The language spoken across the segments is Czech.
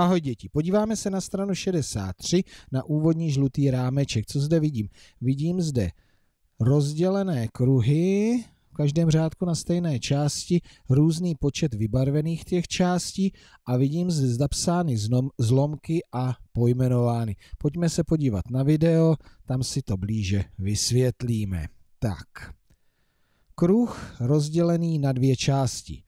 Ahoj děti, podíváme se na stranu 63 na úvodní žlutý rámeček. Co zde vidím? Vidím zde rozdělené kruhy, v každém řádku na stejné části, různý počet vybarvených těch částí a vidím zde zapsány zlomky a pojmenovány. Pojďme se podívat na video, tam si to blíže vysvětlíme. Tak, kruh rozdělený na dvě části.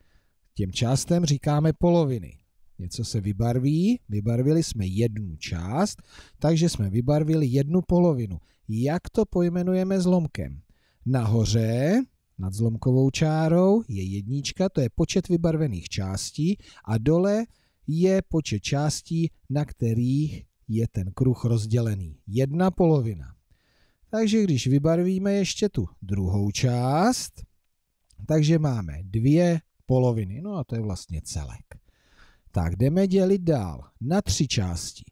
Těm částem říkáme poloviny. Něco se vybarví, vybarvili jsme jednu část, takže jsme vybarvili jednu polovinu. Jak to pojmenujeme zlomkem? Nahoře nad zlomkovou čárou je jednička, to je počet vybarvených částí a dole je počet částí, na kterých je ten kruh rozdělený. Jedna polovina. Takže když vybarvíme ještě tu druhou část, takže máme dvě poloviny, no a to je vlastně celek. Tak jdeme dělit dál na tři části.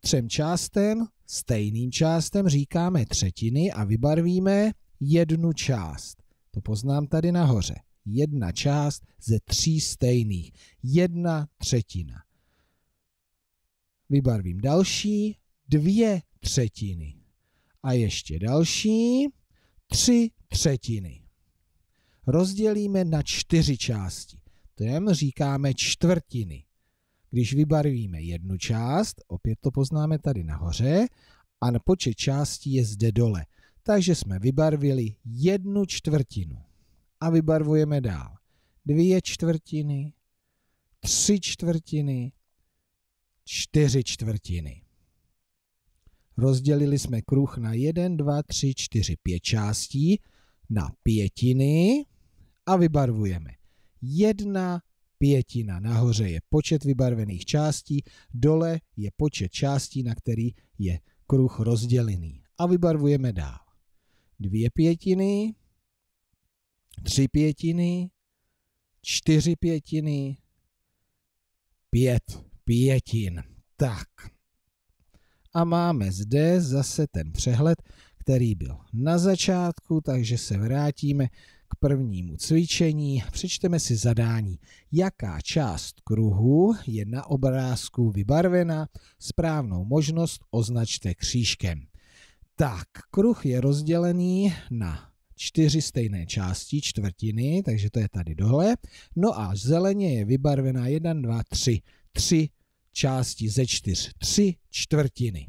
Třem částem, stejným částem říkáme třetiny a vybarvíme jednu část. To poznám tady nahoře. Jedna část ze tří stejných. Jedna třetina. Vybarvím další, dvě třetiny. A ještě další, tři třetiny. Rozdělíme na čtyři části tématem říkáme čtvrtiny. Když vybarvíme jednu část, opět to poznáme tady nahoře, a na počet částí je zde dole. Takže jsme vybarvili jednu čtvrtinu. A vybarvujeme dál. Dvě čtvrtiny, tři čtvrtiny, čtyři čtvrtiny. Rozdělili jsme kruh na 1, 2, 3, 4, 5 částí, na pětiny a vybarvujeme jedna pětina. Nahoře je počet vybarvených částí, dole je počet částí, na který je kruh rozdělený. A vybarvujeme dál. Dvě pětiny, tři pětiny, čtyři pětiny, pět pětin. Tak. A máme zde zase ten přehled, který byl na začátku, takže se vrátíme prvnímu cvičení přečteme si zadání, jaká část kruhu je na obrázku vybarvena, správnou možnost označte křížkem. Tak, kruh je rozdělený na čtyři stejné části, čtvrtiny, takže to je tady dole. No a zeleně je vybarvená 1, 2, 3, 3 části ze čtyř, 3 čtvrtiny.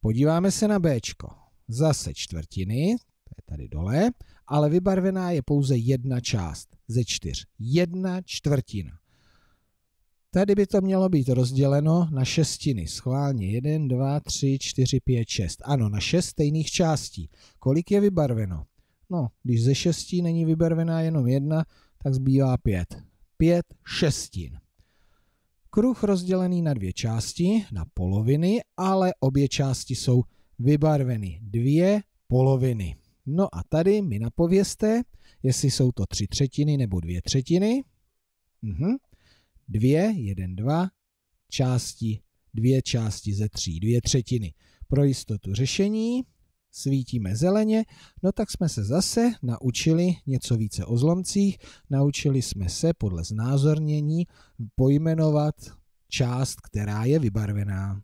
Podíváme se na B. Zase čtvrtiny, to je tady dole, ale vybarvená je pouze jedna část ze čtyř. Jedna čtvrtina. Tady by to mělo být rozděleno na šestiny. Schválně 1, 2, 3, 4, 5, 6. Ano, na šest stejných částí. Kolik je vybarveno? No, když ze šestí není vybarvená jenom jedna, tak zbývá pět. Pět šestin. Kruh rozdělený na dvě části, na poloviny, ale obě části jsou vybarveny. Dvě poloviny. No a tady mi napověste, jestli jsou to tři třetiny nebo dvě třetiny. Mhm. Dvě, jeden, dva, části, dvě části ze tří, dvě třetiny. Pro jistotu řešení svítíme zeleně, no tak jsme se zase naučili něco více o zlomcích, naučili jsme se podle znázornění pojmenovat část, která je vybarvená.